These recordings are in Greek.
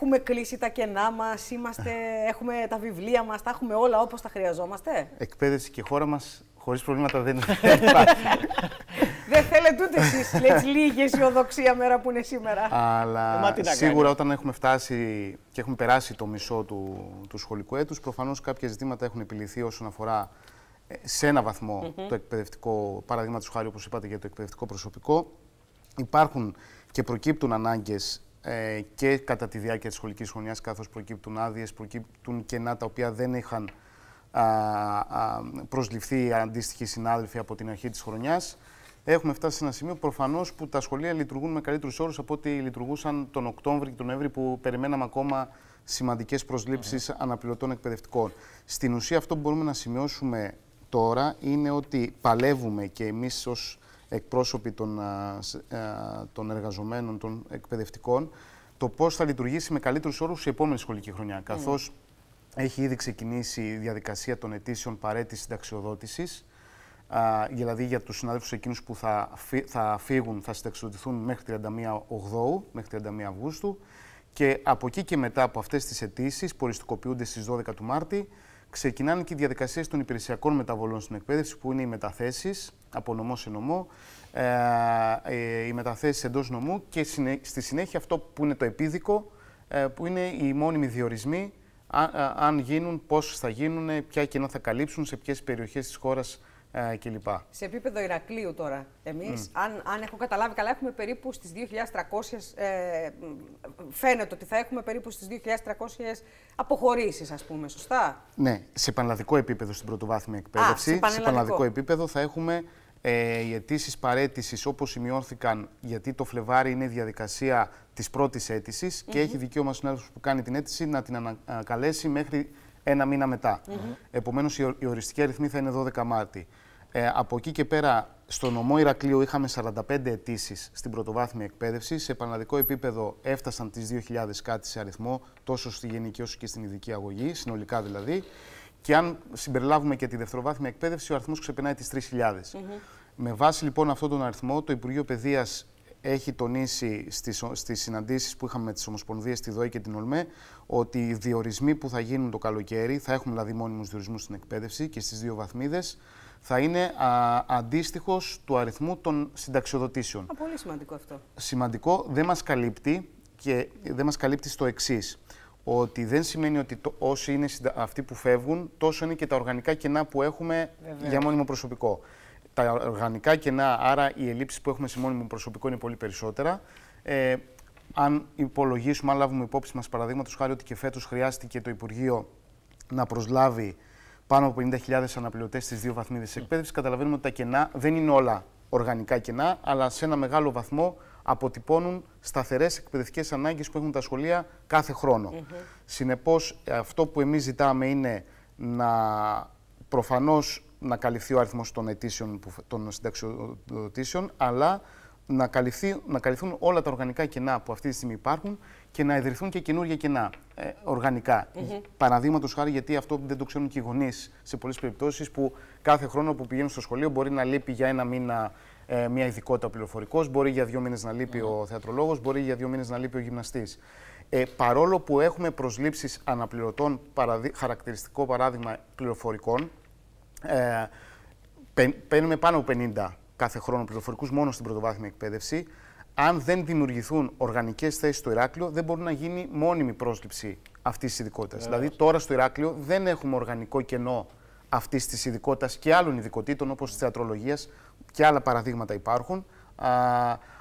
Έχουμε κλείσει τα κενά μας, έχουμε τα βιβλία μας, τα έχουμε όλα όπως τα χρειαζόμαστε. Εκπαίδευση και χώρα μας χωρίς προβλήματα δεν υπάρχει. δεν θέλετε ούτε εσείς. Λέει λίγη αισιοδοξία μέρα που είναι σήμερα. Αλλά σίγουρα όταν έχουμε φτάσει και έχουμε περάσει το μισό του, του σχολικού έτους, προφανώς κάποια ζητήματα έχουν επιληθεί όσον αφορά ε, σε ένα βαθμό το εκπαιδευτικό, παραδείγματο χάρη όπως είπατε για το εκπαιδευτικό προσωπικό. Υπάρχουν και προκύπτουν ανάγκες ε, και κατά τη διάρκεια της σχολικής χρονιάς, καθώς προκύπτουν άδειες, προκύπτουν κενά τα οποία δεν είχαν α, α, προσληφθεί αντίστοιχοι συνάδελφοι από την αρχή της χρονιάς. Έχουμε φτάσει σε ένα σημείο προφανώς που τα σχολεία λειτουργούν με καλύτερους όρους από ό,τι λειτουργούσαν τον Οκτώβριο και τον Νοέμβρη που περιμέναμε ακόμα σημαντικές προσλήψεις ναι. αναπληρωτών εκπαιδευτικών. Στην ουσία, αυτό που μπορούμε να σημειώσουμε τώρα είναι ότι παλεύουμε και εμείς ως εκπρόσωποι των, των εργαζομένων, των εκπαιδευτικών, το πώς θα λειτουργήσει με καλύτερους όρους η επόμενη σχολική χρονιά. Ναι. Καθώς έχει ήδη ξεκινήσει η διαδικασία των αιτήσεων παρέτηση συνταξιοδότηση, δηλαδή για τους συναδέλφου εκείνους που θα, θα φύγουν, θα συνταξιοδοτηθούν μέχρι 31 Οκτώου, μέχρι 31 Αυγούστου. Και από εκεί και μετά από αυτές τις αιτήσεις, που οριστικοποιούνται στις 12 του Μάρτη, ξεκινάνε και οι διαδικασίες των υπηρεσιακών μεταβολών στην εκπαίδευση, που είναι οι μεταθέσεις από νομό σε νομό, ε, ε, οι μεταθέσεις εντός νομού και στη συνέχεια αυτό που είναι το επίδικο, ε, που είναι οι μόνιμοι διορισμοί, αν, γίνουν, πώς θα γίνουν, ποια κοινά θα καλύψουν, σε ποιες περιοχές της χώρας ε, σε επίπεδο Ηρακλείου τώρα, εμείς, αν, αν έχω καταλάβει καλά, έχουμε περίπου στις 2.300, ε, φαίνεται ότι θα έχουμε περίπου στις 2.300 αποχωρήσεις, ας πούμε, σωστά. Ναι, σε πανελλαδικό επίπεδο στην πρωτοβάθμια εκπαίδευση, σε, πανελλαδικό. επίπεδο θα έχουμε ε, οι αιτήσεις παρέτησης όπως σημειώθηκαν, γιατί το Φλεβάρι είναι η διαδικασία της πρώτης αίτησης και έχει δικαίωμα συνάδελφος που κάνει την αίτηση να την ανακαλέσει μέχρι ένα μήνα μετά. Mm Επομένως, η οριστική αριθμή θα είναι 12 Μάρτη. Ε, από εκεί και πέρα, στο νομό Ηρακλείου είχαμε 45 αιτήσεις στην πρωτοβάθμια εκπαίδευση. Σε επαναδικό επίπεδο έφτασαν τις 2.000 κάτι σε αριθμό, τόσο στη γενική όσο και στην ειδική αγωγή, συνολικά δηλαδή. Και αν συμπεριλάβουμε και τη δευτεροβάθμια εκπαίδευση, ο αριθμός ξεπερνάει τις 3.000. Με βάση λοιπόν αυτόν τον αριθμό, το Υπουργείο Παιδείας έχει τονίσει στις, στις συναντήσεις που είχαμε με τις Ομοσπονδίες, τη ΔΟΕ και την ΟΛΜΕ, ότι οι διορισμοί που θα γίνουν το καλοκαίρι, θα έχουμε δηλαδή μόνιμους διορισμούς στην εκπαίδευση και στις δύο βαθμίδες, θα είναι αντίστοιχος του αριθμού των συνταξιοδοτήσεων. Α, πολύ σημαντικό αυτό. Σημαντικό, δεν μας καλύπτει και δεν μας καλύπτει στο εξής. Ότι δεν σημαίνει ότι το, όσοι είναι αυτοί που φεύγουν, τόσο είναι και τα οργανικά κενά που έχουμε Βεβαίως. για μόνιμο προσωπικό τα οργανικά κενά, άρα οι ελλείψεις που έχουμε σε μόνιμο προσωπικό είναι πολύ περισσότερα. Ε, αν υπολογίσουμε, αν λάβουμε υπόψη μας παραδείγματος χάρη ότι και φέτος χρειάστηκε το Υπουργείο να προσλάβει πάνω από 50.000 αναπληρωτές στις δύο βαθμίδες mm. εκπαίδευσης, καταλαβαίνουμε ότι τα κενά δεν είναι όλα οργανικά κενά, αλλά σε ένα μεγάλο βαθμό αποτυπώνουν σταθερές εκπαιδευτικές ανάγκες που έχουν τα σχολεία κάθε χρόνο. Mm Συνεπώς, αυτό που εμείς ζητάμε είναι να προφανώς να καλυφθεί ο αριθμός των, αιτήσεων, των συνταξιοδοτήσεων, αλλά να, καλυφθεί, να καλυφθούν όλα τα οργανικά κενά που αυτή τη στιγμή υπάρχουν και να ιδρυθούν και καινούργια κενά ε, οργανικά. Mm -hmm. Παραδείγματος χάρη, γιατί αυτό δεν το ξέρουν και οι γονείς σε πολλές περιπτώσεις που κάθε χρόνο που πηγαίνουν στο σχολείο μπορεί να λείπει για ένα μήνα ε, μια ειδικότητα πληροφορικός, μπορεί για δύο μήνες να λείπει ο θεατρολόγος, μπορεί για δύο μήνες να λείπει ο γυμναστής. Ε, παρόλο που έχουμε προσλήψεις αναπληρωτών, παραδει... χαρακτηριστικό παράδειγμα πληροφορικών, ε, παίρνουμε πάνω από 50 κάθε χρόνο πληροφορικούς μόνο στην πρωτοβάθμια εκπαίδευση. Αν δεν δημιουργηθούν οργανικές θέσεις στο Ηράκλειο, δεν μπορεί να γίνει μόνιμη πρόσληψη αυτής της ειδικότητας. Ε. Δηλαδή, τώρα στο Ηράκλειο δεν έχουμε οργανικό κενό αυτής της ειδικότητας και άλλων ειδικοτήτων όπως της θεατρολογίας και άλλα παραδείγματα υπάρχουν. Α,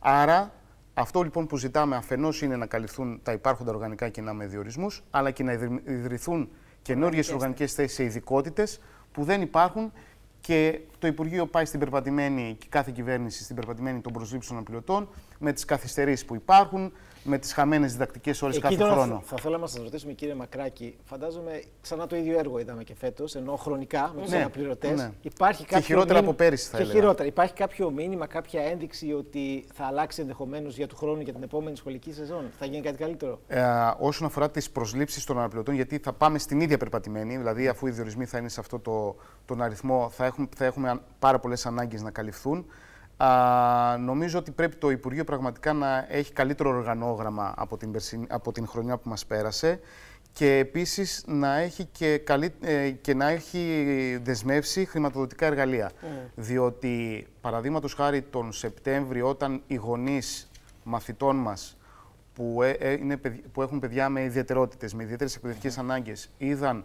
άρα, αυτό λοιπόν που ζητάμε αφενός είναι να καλυφθούν τα υπάρχοντα οργανικά κενά με διορισμούς, αλλά και να ιδρυθούν καινούργιες οργανικές θέσεις σε ειδικότητες που δεν υπάρχουν και το Υπουργείο πάει στην περπατημένη και κάθε κυβέρνηση στην περπατημένη των προσλήψεων των με τις καθυστερήσεις που υπάρχουν, με τις χαμένες διδακτικές ώρε κάθε τώρα χρόνο. Θα θέλαμε να σα ρωτήσουμε, κύριε Μακράκη, φαντάζομαι ξανά το ίδιο έργο είδαμε και φέτος, ενώ χρονικά με τους ναι, αναπληρωτές. Ναι. Υπάρχει κάποιο. Και χειρότερα μήνυμα... από πέρυσι, θα έλεγα. χειρότερα. Υπάρχει κάποιο μήνυμα, κάποια ένδειξη ότι θα αλλάξει ενδεχομένως για του χρόνου για την επόμενη σχολική σεζόν. Θα γίνει κάτι καλύτερο. Ε, όσον αφορά τις προσλήψεις των αναπληρωτών, γιατί θα πάμε στην ίδια περπατημένη, δηλαδή αφού οι διορισμοί θα είναι σε αυτό το, τον αριθμό, θα έχουμε, θα έχουμε πάρα πολλές ανάγκες να καλυφθούν. Α, νομίζω ότι πρέπει το Υπουργείο πραγματικά να έχει καλύτερο οργανόγραμμα από την, από την χρονιά που μας πέρασε και επίσης να έχει, και ε, και να έχει δεσμεύσει χρηματοδοτικά εργαλεία. Ε. Διότι, παραδείγματος χάρη τον Σεπτέμβρη, όταν οι γονείς μαθητών μας που, ε, είναι... που έχουν παιδιά με ιδιαιτερότητες, με ιδιαίτερες εκπαιδευτικές mm. ανάγκες, είδαν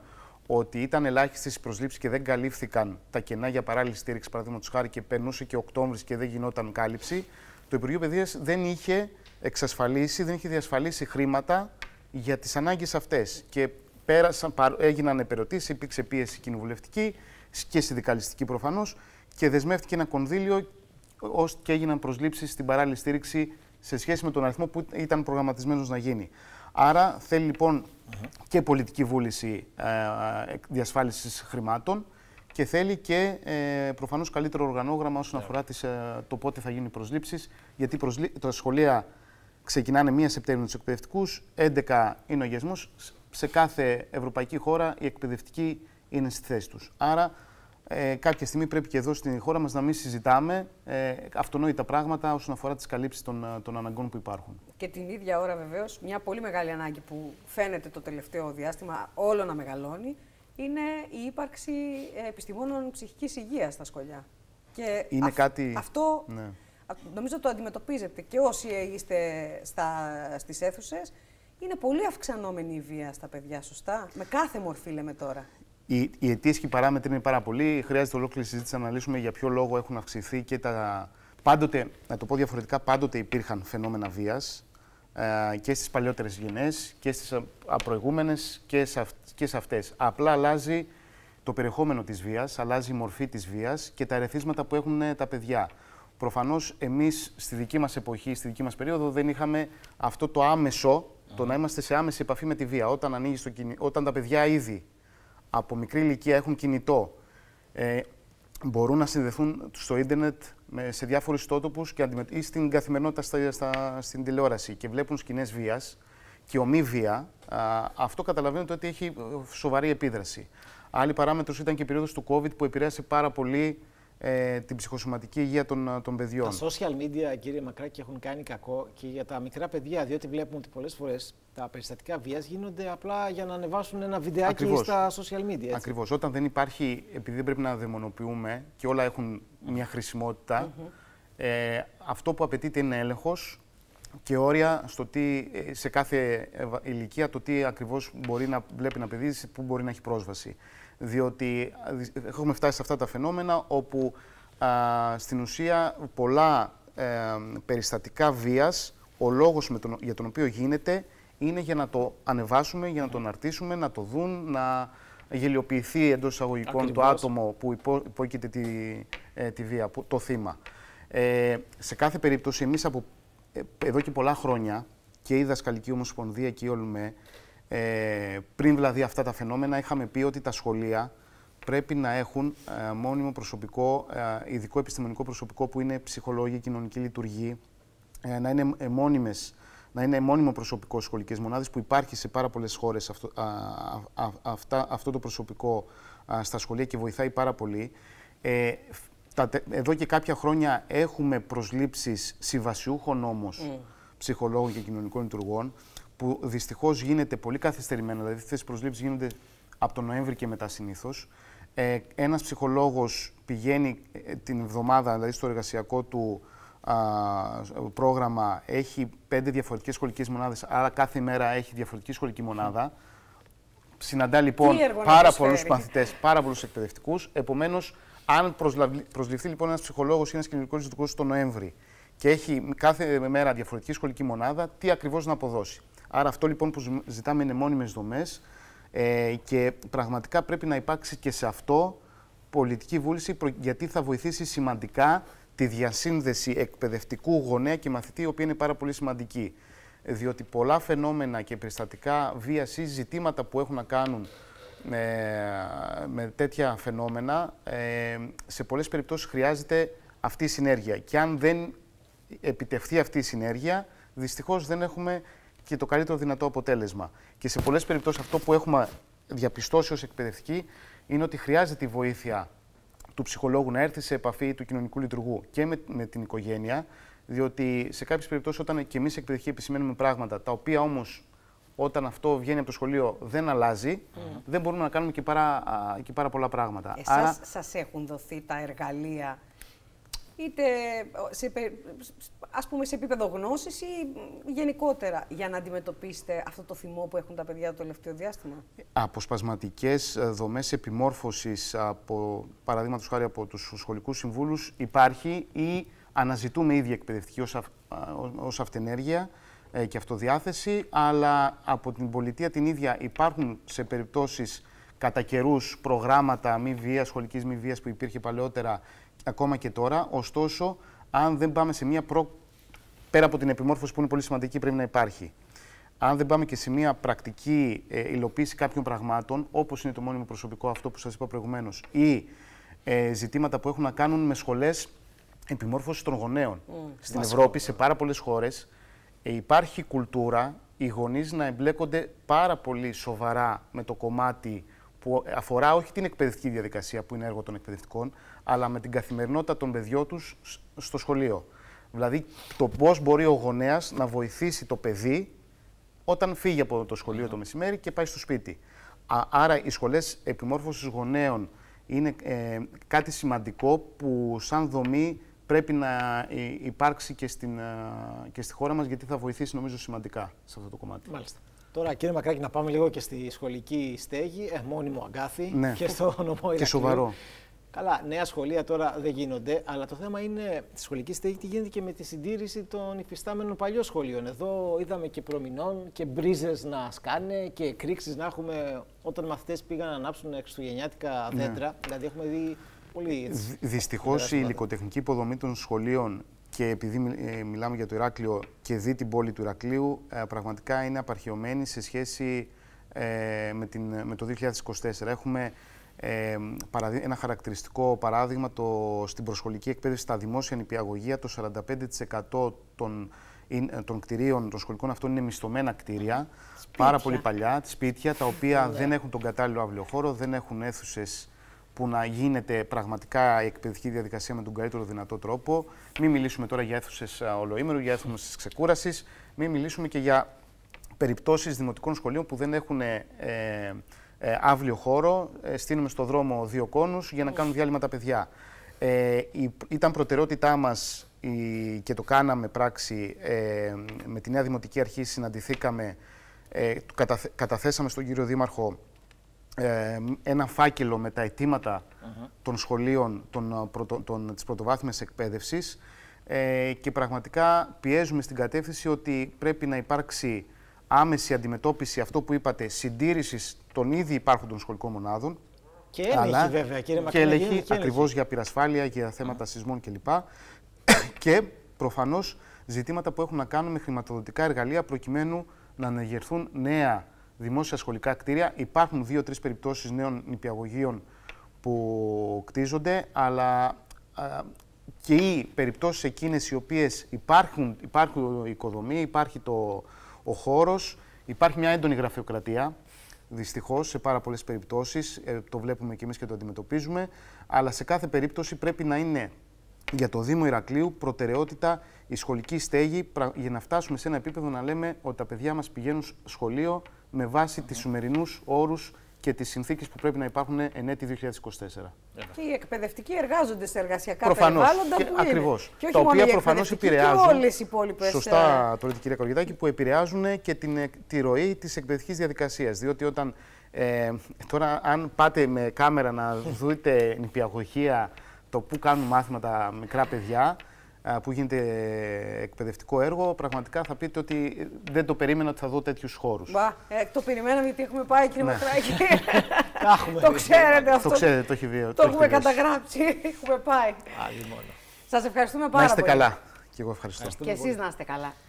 ότι ήταν ελάχιστες οι προσλήψεις και δεν καλύφθηκαν τα κενά για παράλληλη στήριξη, παραδείγματος χάρη, και περνούσε και Οκτώβρης και δεν γινόταν κάλυψη, το Υπουργείο Παιδείας δεν είχε εξασφαλίσει, δεν είχε διασφαλίσει χρήματα για τις ανάγκες αυτές. Και πέρασαν, έγιναν επερωτήσεις, υπήρξε πίεση κοινοβουλευτική και συνδικαλιστική προφανώς και δεσμεύτηκε ένα κονδύλιο και έγιναν προσλήψεις στην παράλληλη στήριξη σε σχέση με τον αριθμό που ήταν προγραμματισμένος να γίνει. Άρα θέλει λοιπόν και πολιτική βούληση ε, ε διασφάλισης χρημάτων και θέλει και ε, προφανώς καλύτερο οργανόγραμμα όσον yeah. αφορά τις, ε, το πότε θα γίνουν οι προσλήψεις, γιατί προσλή... τα σχολεία ξεκινάνε μία σεπτέμβριο τους εκπαιδευτικούς, 11 είναι ο γεσμός. Σε κάθε ευρωπαϊκή χώρα οι εκπαιδευτικοί είναι στη θέση τους. Άρα ε, κάποια στιγμή πρέπει και εδώ στην χώρα μας να μην συζητάμε ε, αυτονόητα πράγματα όσον αφορά τις καλύψεις των, ε, των αναγκών που υπάρχουν. Και την ίδια ώρα βεβαίως μια πολύ μεγάλη ανάγκη που φαίνεται το τελευταίο διάστημα όλο να μεγαλώνει είναι η ύπαρξη ε, επιστημόνων ψυχικής υγείας στα σχολιά. Και Αυτό ναι. νομίζω το αντιμετωπίζετε και όσοι είστε στα, στις αίθουσες. Είναι πολύ αυξανόμενη η βία στα παιδιά, σωστά. Με κάθε μορφή λέμε τώρα. Οι, οι αιτίε και οι παράμετροι είναι πάρα πολλοί. Χρειάζεται ολόκληρη συζήτηση να αναλύσουμε για ποιο λόγο έχουν αυξηθεί και τα. Πάντοτε, να το πω διαφορετικά, πάντοτε υπήρχαν φαινόμενα βίας ε, και στις παλιότερες γενιές και στις προηγούμενε και σε, αυτέ. αυτές. Απλά αλλάζει το περιεχόμενο της βίας, αλλάζει η μορφή της βίας και τα ερεθίσματα που έχουν ε, τα παιδιά. Προφανώς εμείς στη δική μας εποχή, στη δική μας περίοδο δεν είχαμε αυτό το άμεσο, το να είμαστε σε άμεση επαφή με τη βία. Όταν, το Όταν τα παιδιά ήδη από μικρή ηλικία έχουν κινητό, ε, μπορούν να συνδεθούν στο ίντερνετ σε διάφορους ιστότοπους και αντιμετ... ή στην καθημερινότητα στα, στην τηλεόραση και βλέπουν σκηνές βίας και ομίβια, αυτό καταλαβαίνετε ότι έχει ε, σοβαρή επίδραση. Άλλη παράμετρος ήταν και η περίοδος του COVID που επηρέασε πάρα πολύ ε, την ψυχοσωματική υγεία των, ε, των παιδιών. Τα social media, κύριε Μακράκη, έχουν κάνει κακό και για τα μικρά παιδιά, διότι βλέπουμε ότι πολλές φορές τα περιστατικά βίας γίνονται απλά για να ανεβάσουν ένα βιντεάκι στα social media. Ακριβώς. Όταν δεν υπάρχει, επειδή δεν πρέπει να δαιμονοποιούμε και όλα έχουν μια χρησιμότητα, ε, αυτό που απαιτείται είναι έλεγχος και όρια στο τι, ε, σε κάθε ε, ηλικία το τι ακριβώς μπορεί να βλέπει ένα παιδί, πού μπορεί να έχει πρόσβαση. Διότι έχουμε φτάσει σε αυτά τα φαινόμενα όπου α, στην ουσία πολλά ε, περιστατικά βίας, ο λόγος με τον, για τον οποίο γίνεται είναι για να το ανεβάσουμε, για να το αναρτήσουμε, να το δουν, να γελιοποιηθεί εντός εισαγωγικών το άτομο που υπό, υπόκειται τη, ε, βία, το θύμα. Ε, σε κάθε περίπτωση, εμείς από ε, εδώ και πολλά χρόνια και η Δασκαλική Ομοσπονδία και η ΟΛΜΕ, ε, πριν δηλαδή αυτά τα φαινόμενα, είχαμε πει ότι τα σχολεία πρέπει να έχουν ε, μόνιμο προσωπικό, ειδικό επιστημονικό προσωπικό που είναι ψυχολόγοι, κοινωνικοί λειτουργοί, να είναι μόνιμες να είναι μόνιμο προσωπικό σχολικές μονάδες που υπάρχει σε πάρα πολλές χώρες αυτό, αυτό, το προσωπικό στα σχολεία και βοηθάει πάρα πολύ. Ε, τα, εδώ και κάποια χρόνια έχουμε προσλήψεις συμβασιούχων όμως mm. ψυχολόγων και κοινωνικών λειτουργών που δυστυχώς γίνεται πολύ καθυστερημένα, δηλαδή αυτές οι προσλήψεις γίνονται από τον Νοέμβρη και μετά συνήθως. Ε, ένας ψυχολόγος πηγαίνει ε, την εβδομάδα, δηλαδή στο εργασιακό του, πρόγραμμα έχει πέντε διαφορετικές σχολικές μονάδες, άρα κάθε μέρα έχει διαφορετική σχολική μονάδα. Συναντά λοιπόν πάρα πολλούς μαθητές, πάρα πολλούς εκπαιδευτικούς. Επομένως, αν προσληφθεί λοιπόν ένας ψυχολόγος ή ένας κοινωνικός λειτουργό το Νοέμβρη και έχει κάθε μέρα διαφορετική σχολική μονάδα, τι ακριβώς να αποδώσει. Άρα, αυτό λοιπόν που ζητάμε είναι μόνιμες δομές ε, και πραγματικά πρέπει να υπάρξει και σε αυτό πολιτική βούληση, γιατί θα βοηθήσει σημαντικά τη διασύνδεση εκπαιδευτικού γονέα και μαθητή, η οποία είναι πάρα πολύ σημαντική. Διότι πολλά φαινόμενα και περιστατικά η ζητήματα που έχουν να κάνουν ε, με τέτοια φαινόμενα, ε, σε πολλές περιπτώσεις χρειάζεται αυτή η συνέργεια. Και αν δεν επιτευχθεί αυτή η συνέργεια, δυστυχώς δεν έχουμε και το καλύτερο δυνατό αποτέλεσμα. Και σε πολλές περιπτώσεις αυτό που έχουμε διαπιστώσει ως εκπαιδευτικοί είναι ότι χρειάζεται η βοήθεια του ψυχολόγου να έρθει σε επαφή του κοινωνικού λειτουργού και με, με την οικογένεια, διότι σε κάποιες περιπτώσεις, όταν και εμείς εκπαιδευτικοί επισημαίνουμε πράγματα, τα οποία όμως όταν αυτό βγαίνει από το σχολείο δεν αλλάζει, mm. δεν μπορούμε να κάνουμε και πάρα, και πάρα πολλά πράγματα. Άρα... σας έχουν δοθεί τα εργαλεία, είτε σε, ας πούμε, σε επίπεδο γνώσης ή γενικότερα για να αντιμετωπίσετε αυτό το θυμό που έχουν τα παιδιά το τελευταίο διάστημα. Αποσπασματικές ε, δομές επιμόρφωσης, παραδείγματος χάρη από τους σχολικούς συμβούλους, υπάρχει ή αναζητούμε ήδη εκπαιδευτική ως αυτενέργεια ε, και αυτοδιάθεση, αλλά από την πολιτεία την ίδια υπάρχουν σε περιπτώσεις κατά καιρούς προγράμματα μη βίας, σχολικής μη βίας που υπήρχε παλαιότερα, ακόμα και τώρα. Ωστόσο, αν δεν πάμε σε μια προ... πέρα από την επιμόρφωση που είναι πολύ σημαντική πρέπει να υπάρχει, αν δεν πάμε και σε μια πρακτική ε, υλοποίηση κάποιων πραγμάτων, όπως είναι το μόνιμο προσωπικό, αυτό που σας είπα προηγουμένως, ή ε, ζητήματα που έχουν να κάνουν με σχολές επιμόρφωσης των γονέων. Στην Ευρώπη, σε πάρα πολλές χώρες, ε, υπάρχει κουλτούρα οι γονείς να εμπλέκονται πάρα πολύ σοβαρά με το κομμάτι που αφορά όχι την εκπαιδευτική διαδικασία, που είναι έργο των εκπαιδευτικών, αλλά με την καθημερινότητα των παιδιών τους στο σχολείο. Δηλαδή, το πώς μπορεί ο γονέας να βοηθήσει το παιδί όταν φύγει από το σχολείο το ναι. μεσημέρι και πάει στο σπίτι. Άρα, οι σχολές επιμόρφωσης γονέων είναι ε, κάτι σημαντικό που σαν δομή πρέπει να ε, υπάρξει και, στην, ε, και στη χώρα μας, γιατί θα βοηθήσει νομίζω σημαντικά σε αυτό το κομμάτι. Μάλιστα. Τώρα, κύριε Μακράκη, να πάμε λίγο και στη σχολική στέγη, ε, μόνιμο αγκάθι ναι. και Και σοβαρό. Αλλά νέα σχολεία τώρα δεν γίνονται, αλλά το θέμα είναι τη σχολική στέγη τι γίνεται και με τη συντήρηση των υφιστάμενων παλιών σχολείων. Εδώ είδαμε και προμηνών και μπρίζες να σκάνε και κρίξει να έχουμε όταν μαθητές πήγαν να ανάψουν χριστουγεννιάτικα ναι. δέντρα. Δηλαδή, έχουμε δει πολύ. Δυστυχώ η υλικοτεχνική υποδομή των σχολείων και επειδή ε, μιλάμε για το Ηράκλειο και δει την πόλη του Ηρακλείου, ε, πραγματικά είναι απαρχαιωμένη σε σχέση ε, με, με το 2024. Έχουμε ε, ένα χαρακτηριστικό παράδειγμα το, στην προσχολική εκπαίδευση στα δημόσια νηπιαγωγεία το 45% των, ε, των κτηρίων, των σχολικών αυτών είναι μισθωμένα κτίρια, σπίτια. πάρα πολύ παλιά, σπίτια τα οποία δεν έχουν τον κατάλληλο αυλιοχώρο, δεν έχουν αίθουσες που να γίνεται πραγματικά η εκπαιδευτική διαδικασία με τον καλύτερο δυνατό τρόπο. Μην μιλήσουμε τώρα για αίθουσες ολοήμερου, για αίθουσες ξεκούρασης. Μην μιλήσουμε και για περιπτώσεις δημοτικών σχολείων που δεν έχουν ε, ε, αύλιο χώρο, ε, στείνουμε στο δρόμο δύο κόνους για να κάνουν διάλειμμα τα παιδιά. Ε, ήταν προτεραιότητά μας και το κάναμε πράξη ε, με τη Νέα Δημοτική Αρχή συναντηθήκαμε, ε, καταθέσαμε στον κύριο Δήμαρχο ένα φάκελο με τα αιτήματα των σχολείων των, της πρωτοβάθμιας εκπαίδευσης και πραγματικά πιέζουμε στην κατεύθυνση ότι πρέπει να υπάρξει άμεση αντιμετώπιση, αυτό που είπατε, συντήρησης των ήδη υπάρχοντων σχολικών μονάδων. Και έλεγχη, αλλά... βέβαια, κύριε Και έλεγχη ακριβώς για πυρασφάλεια, για θέματα σεισμών κλπ. και προφανώς ζητήματα που έχουν να κάνουν με χρηματοδοτικά εργαλεία προκειμένου να αναγερθούν νέα δημόσια σχολικά κτίρια. Υπάρχουν δύο-τρει περιπτώσεις νέων νηπιαγωγείων που κτίζονται, αλλά και οι περιπτώσεις εκείνες οι οποίες υπάρχουν, υπάρχουν οικοδομή, υπάρχει το, ο χώρος, υπάρχει μια έντονη γραφειοκρατία Δυστυχώς, σε πάρα πολλές περιπτώσεις ε, το βλέπουμε και εμείς και το αντιμετωπίζουμε. Αλλά σε κάθε περίπτωση πρέπει να είναι για το Δήμο Ηρακλείου προτεραιότητα η σχολική στέγη για να φτάσουμε σε ένα επίπεδο να λέμε ότι τα παιδιά μας πηγαίνουν σχολείο με βαση mm τις σημερινούς όρους και τις συνθήκες που πρέπει να υπάρχουν εν έτη 2024. Και οι εκπαιδευτικοί εργάζονται σε εργασιακά προφανώς. περιβάλλοντα. Που Ακριβώ. Τα οποία προφανώ επηρεάζουν. Και όλες οι υπόλοιπες... Σωστά το λέτε, κυρία Κοργιδάκη, που επηρεάζουν και την, ε, τη ροή της εκπαιδευτικής διαδικασίας. Διότι όταν. Ε, τώρα, αν πάτε με κάμερα να δείτε νηπιαγωγεία το που κάνουν μάθηματα μικρά παιδιά, που γίνεται εκπαιδευτικό έργο, πραγματικά θα πείτε ότι ε, δεν το περίμενα ότι θα δω τέτοιους χώρους. Μπα, ε, το περιμέναμε γιατί έχουμε πάει, κύριε ναι. Μακράκη. το ξέρετε αυτό. Το ξέρετε, το έχει βιώσει. Το, έχουμε καταγράψει, έχουμε πάει. Άλλη μόνο. Σας ευχαριστούμε πάρα πολύ. Να είστε καλά. Και εγώ ευχαριστώ. Και να είστε καλά.